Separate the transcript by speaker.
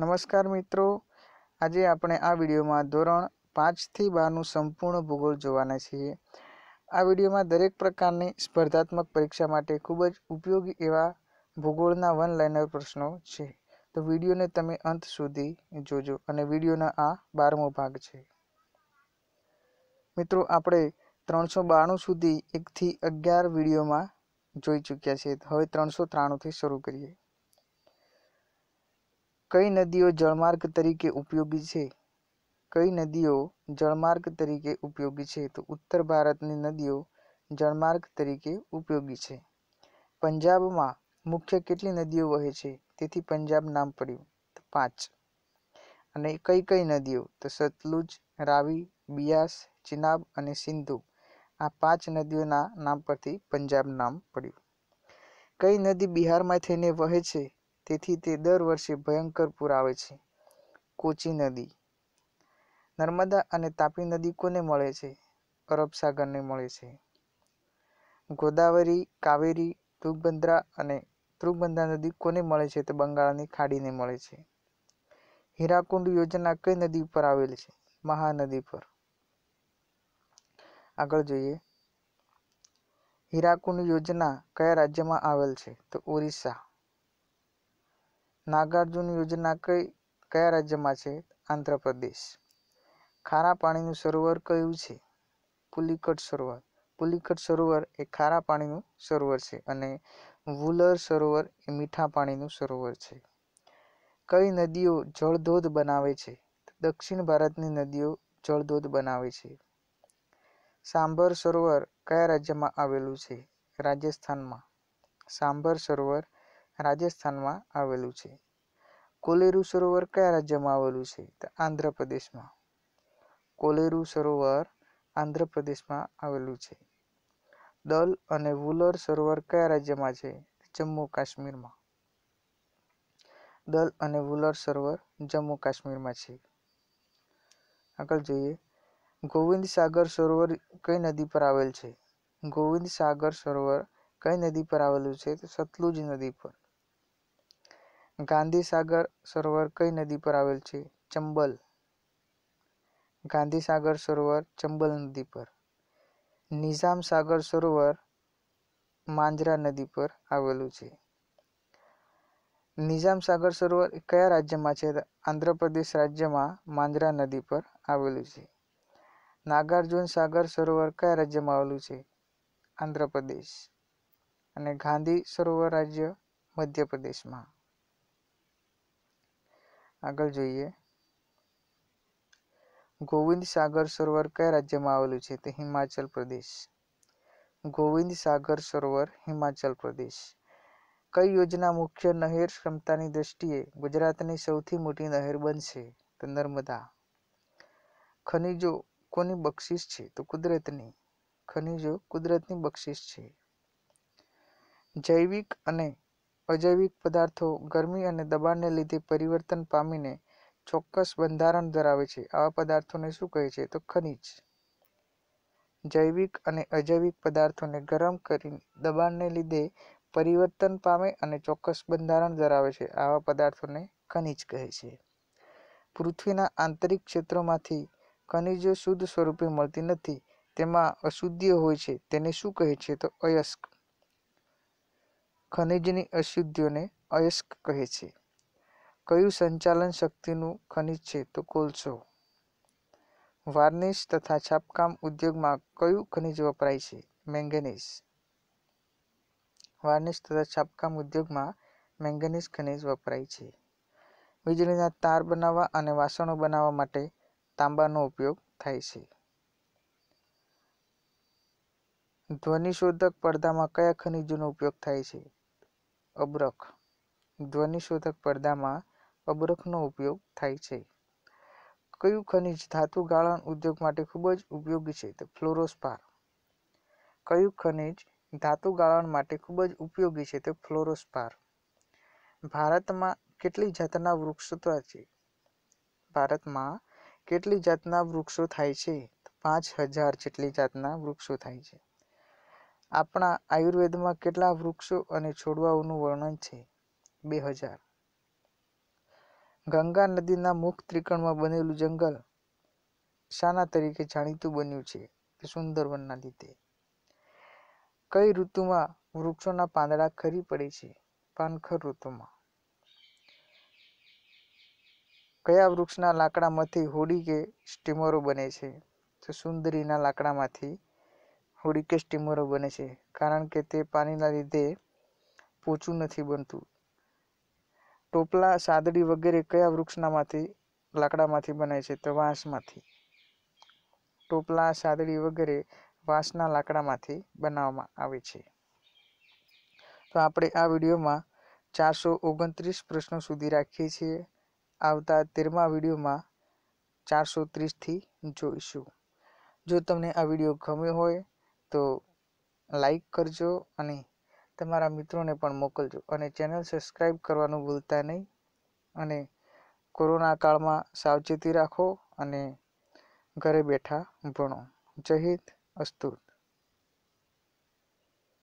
Speaker 1: નમસ્કાર મિત્રો આજે આપણે આ વિડીયોમાં ધોરણ પાંચથી બારનું સંપૂર્ણ ભૂગોળ જોવાના છીએ આ વિડીયોમાં દરેક પ્રકારની સ્પર્ધાત્મક પરીક્ષા માટે ખૂબ જ ઉપયોગી એવા ભૂગોળના વન લાઇનર પ્રશ્નો છે તો વિડીયોને તમે અંત સુધી જોજો અને વિડીયોનો આ બારમો ભાગ છે મિત્રો આપણે ત્રણસો બાણું સુધી એકથી અગિયાર વિડીયોમાં જોઈ ચૂક્યા છીએ હવે ત્રણસો ત્રાણુંથી શરૂ કરીએ કઈ નદીઓ જળમાર્ગ તરીકે ઉપયોગી છે કઈ નદીઓ જળમાર્ગ તરીકે ઉપયોગી છે તો ઉત્તર ભારતની નદીઓ જળમાર્ગ તરીકે ઉપયોગી છે પંજાબમાં મુખ્ય કેટલી નદીઓ વહે છે તેથી પંજાબ નામ પડ્યું તો પાંચ અને કઈ કઈ નદીઓ તો સતલુજ રાવી બિયાસ ચિનાબ અને સિંધુ આ પાંચ નદીઓના નામ પરથી પંજાબ નામ પડ્યું કઈ નદી બિહારમાં થઈને વહે છે તેથી તે દર વર્ષે ભયંકર પૂર આવે છે કોચી નદી નર્મદા અને તાપી નદી કોને મળે છે અરબ સાગરને મળે છે ગોદાવરી કાવેરી તુગબંદ્રા અને તુગબંદ્રા નદી કોને મળે છે તો બંગાળની ખાડીને મળે છે હીરાકુંડ યોજના કઈ નદી ઉપર આવેલી છે મહાનદી પર આગળ જોઈએ હીરાકુંડ યોજના કયા રાજ્યમાં આવેલ છે તો ઓરિસ્સા નાગાર્જુન યોજના કઈ કયા રાજ્યમાં છે આંધ્રપ્રદેશ ખારા પાણીનું સરોવર કયું છે પુલિકટ સરોવર પુલિકટ સરોવર એ ખારા પાણીનું સરોવર છે અને વુલર સરોવર એ મીઠા પાણીનું સરોવર છે કઈ નદીઓ જળધોધ બનાવે છે દક્ષિણ ભારતની નદીઓ જળધોધ બનાવે છે સાંભર સરોવર કયા રાજ્યમાં આવેલું છે રાજસ્થાનમાં સાંભર સરોવર રાજસ્થાનમાં આવેલું છે કોલેરુ સરોવર કયા રાજ્યમાં આવેલું છે તો આંધ્રપ્રદેશમાં કોલેરુ સરોવર આંધ્રપ્રદેશમાં આવેલું છે દલ અને વુલર સરોવર કયા રાજ્યમાં છે જમ્મુ કાશ્મીરમાં દલ અને વુલર સરોવર જમ્મુ કાશ્મીરમાં છે આગળ જોઈએ ગોવિંદ સાગર સરોવર કઈ નદી પર આવેલ છે ગોવિંદ સાગર સરોવર કઈ નદી પર આવેલું છે તો સતલુજ નદી પર ગાંધીસાગર સરોવર કઈ નદી પર આવેલ છે ચંબલ ગાંધીસાગર સરોવર ચંબલ નદી પર નિઝામ સાગર સરોવર માંજરા નદી પર આવેલું છે નિઝામ સાગર સરોવર કયા રાજ્યમાં છે આંધ્રપ્રદેશ રાજ્યમાં માંજરા નદી પર આવેલું છે નાગાર્જુન સાગર સરોવર કયા રાજ્યમાં આવેલું છે આંધ્રપ્રદેશ અને ગાંધી સરોવર રાજ્ય મધ્યપ્રદેશમાં આગળ જોઈએ ગોવિંદ સાગર સરોવર કયા રાજ્યમાં આવેલું છે તે હિમાચલ પ્રદેશ ગોવિંદ સાગર સરોવર હિમાચલ પ્રદેશ કઈ યોજના મુખ્ય નહેર ક્ષમતાની દ્રષ્ટિએ ગુજરાતની સૌથી મોટી નહેર બનશે તો નર્મદા ખનિજો કોની બક્ષિસ છે તો કુદરતની ખનિજો કુદરતની બક્ષિસ છે જૈવિક અને અજૈવિક પદાર્થો ગરમી અને દબાણને લીધે પરિવર્તન પામીને ચોક્કસ બંધારણ ધરાવે છે આવા પદાર્થોને શું કહે છે તો ખનિજ જૈવિક અને અજૈવિક પદાર્થોને ગરમ કરીને દબાણને લીધે પરિવર્તન પામે અને ચોક્કસ બંધારણ ધરાવે છે આવા પદાર્થોને ખનિજ કહે છે પૃથ્વીના આંતરિક ક્ષેત્રોમાંથી ખનિજો શુદ્ધ સ્વરૂપે મળતી નથી તેમાં અશુદ્ધિઓ હોય છે તેને શું કહે છે તો અયસ્ક ખનિજની અશુદ્ધિઓને અયસ્ક કહે છે કયું સંચાલન શક્તિનું ખનિજ છે તો કોલસો વાર્નિશ તથા છાપકામ ઉદ્યોગમાં કયું ખનિજ વપરાય છે મેંગેનીઝ વાર્નિશ તથા છાપકામ ઉદ્યોગમાં મેંગેનીઝ ખનિજ વપરાય છે વીજળીના તાર બનાવવા અને વાસણો બનાવવા માટે તાંબાનો ઉપયોગ થાય છે ધ્વનિશોધક પડદામાં કયા ખનિજોનો ઉપયોગ થાય છે અબરખ ધ્વનિશોધક પડદામાં અબરખનો ઉપયોગ થાય છે કયું ખનિજ ધાતુ ગાળણ ઉદ્યોગ માટે ખૂબ જ ઉપયોગી છે તો ફ્લોરોસ્પાર કયું ખનિજ ધાતુ ગાળણ માટે ખૂબ જ ઉપયોગી છે તો ફ્લોરોસ્પાર ભારતમાં કેટલી જાતના વૃક્ષો થાય છે ભારતમાં કેટલી જાતના વૃક્ષો થાય છે પાંચ હજાર જેટલી જાતના વૃક્ષો થાય છે આપણા આયુર્વેદમાં કેટલા વૃક્ષો અને છોડવાઓનું વર્ણન છે બે હજાર ગંગા નદીના મુખ ત્રિકોણમાં બનેલું જંગલ શાના તરીકે જાણીતું બન્યું છે સુંદરવનના લીધે કઈ ઋતુમાં વૃક્ષોના પાંદડા ખરી પડે છે પાનખર ઋતુમાં કયા વૃક્ષના લાકડામાંથી હોડી કે સ્ટીમરો બને છે તો સુંદરીના લાકડામાંથી હોડી સ્ટીમરો બને છે કારણ કે તે પાણીના લીધે પોચું નથી બનતું ટોપલા સાદડી વગેરે કયા વૃક્ષનામાંથી લાકડામાંથી બને છે તો વાંસમાંથી ટોપલા સાદડી વગેરે વાંસના લાકડામાંથી બનાવવામાં આવે છે તો આપણે આ વિડીયોમાં ચારસો ઓગણત્રીસ પ્રશ્નો સુધી રાખીએ છીએ આવતા તેરમા વિડીયોમાં ચારસો ત્રીસથી જોઈશું જો તમને આ વિડીયો ગમ્યો હોય તો લાઈક કરજો અને તમારા મિત્રોને પણ મોકલજો અને ચેનલ સબસ્ક્રાઈબ કરવાનું ભૂલતા નહીં અને કોરોના કાળમાં સાવચેતી રાખો અને ઘરે બેઠા ભણો જય હિન્દ અસ્તુ